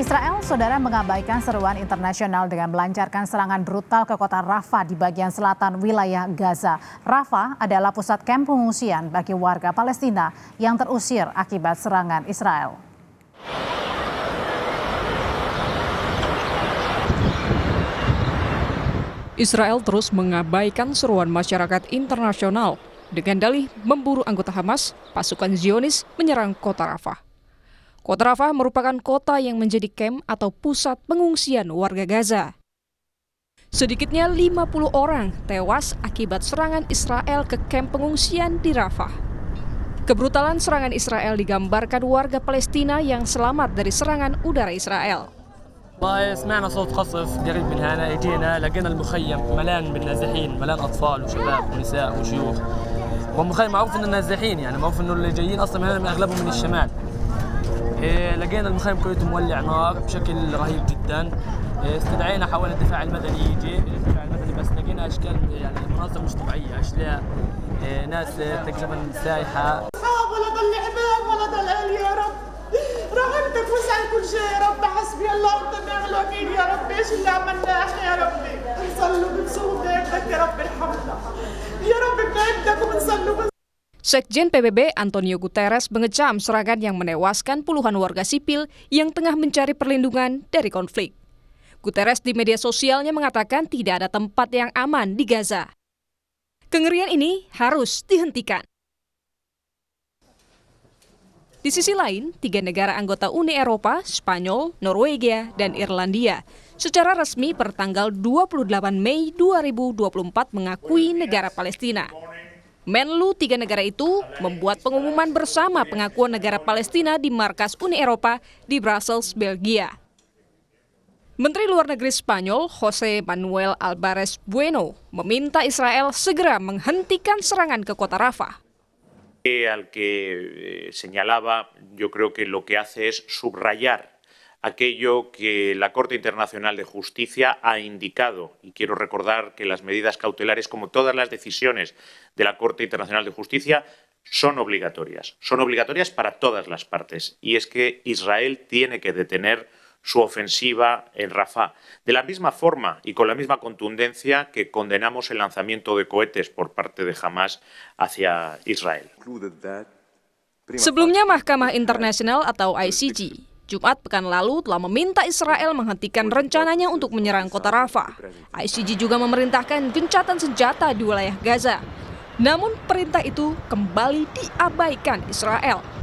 Israel, saudara, mengabaikan seruan internasional dengan melancarkan serangan brutal ke kota Rafah di bagian selatan wilayah Gaza. Rafah adalah pusat kamp pengungsian bagi warga Palestina yang terusir akibat serangan Israel. Israel terus mengabaikan seruan masyarakat internasional dengan dalih memburu anggota Hamas, pasukan Zionis menyerang kota Rafah. Kota Rafah merupakan kota yang menjadi kamp atau pusat pengungsian warga Gaza. Sedikitnya 50 orang tewas akibat serangan Israel ke kamp pengungsian di Rafah. Kebrutalan serangan Israel digambarkan warga Palestina yang selamat dari serangan udara Israel. سمعنا معروف انه نازحين يعني معروف انه اللي جايين اصلا من اغلبهم من الشمال إيه لقينا المخيم كلته مولع نار بشكل رهيب جدا إيه، استدعينا حوالي الدفاع المدني يجي الدفاع المدني بس لقينا اشكال يعني مناظر مش طبيعيه اشلاء إيه، ناس تقريبا سايحه اصحاب ولد ولا ولد العيل يا رب رحمتك وسعت كل شيء يا رب حسبي الله ونعم الوكيل يا رب ايش اللي عملناه احنا يا ربي صلى Sekjen PBB Antonio Guterres mengecam serangan yang menewaskan puluhan warga sipil yang tengah mencari perlindungan dari konflik. Guterres di media sosialnya mengatakan tidak ada tempat yang aman di Gaza. Kengerian ini harus dihentikan. Di sisi lain, tiga negara anggota Uni Eropa, Spanyol, Norwegia, dan Irlandia secara resmi pertanggal 28 Mei 2024 mengakui negara Palestina. Menlu tiga negara itu membuat pengumuman bersama pengakuan negara Palestina di markas Uni Eropa di Brussels, Belgia. Menteri Luar Negeri Spanyol Jose Manuel Alvarez Bueno meminta Israel segera menghentikan serangan ke kota Rafah. Al que eh, señalaba, yo creo que lo que hace es subrayar aquello que la Corte Internacional de Justicia ha indicado. Y quiero recordar que las medidas cautelares, como todas las decisiones de la Corte Internacional de Justicia, son obligatorias. Son obligatorias para todas las partes. Y es que Israel tiene que detener su ofensiva en Rafah. De la misma forma y con la misma contundencia que condenamos el lanzamiento de cohetes por parte de Hamas hacia Israel. Mahkamah atau Jumat pekan lalu telah meminta Israel menghentikan rencananya untuk menyerang kota Rafah. ICJ juga memerintahkan gencatan senjata di wilayah Gaza. Namun perintah itu kembali diabaikan Israel.